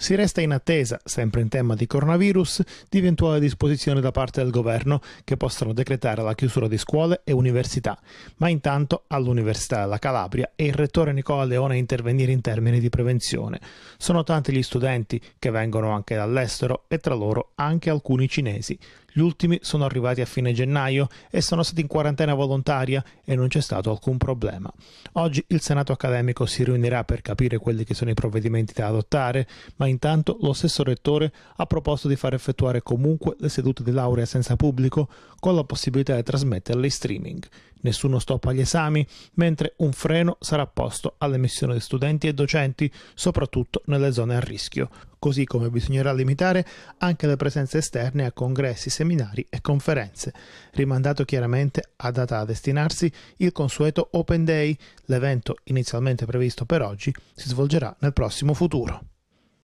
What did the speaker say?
Si resta in attesa, sempre in tema di coronavirus, di eventuali disposizioni da parte del governo che possano decretare la chiusura di scuole e università, ma intanto all'Università della Calabria è il rettore Nicola Leone a intervenire in termini di prevenzione. Sono tanti gli studenti che vengono anche dall'estero e tra loro anche alcuni cinesi. Gli ultimi sono arrivati a fine gennaio e sono stati in quarantena volontaria e non c'è stato alcun problema. Oggi il Senato accademico si riunirà per capire quelli che sono i provvedimenti da adottare, ma intanto lo stesso rettore ha proposto di far effettuare comunque le sedute di laurea senza pubblico con la possibilità di trasmetterle in streaming nessuno stop agli esami, mentre un freno sarà posto all'emissione di studenti e docenti, soprattutto nelle zone a rischio, così come bisognerà limitare anche le presenze esterne a congressi, seminari e conferenze, rimandato chiaramente a data a destinarsi il consueto Open Day, l'evento inizialmente previsto per oggi si svolgerà nel prossimo futuro.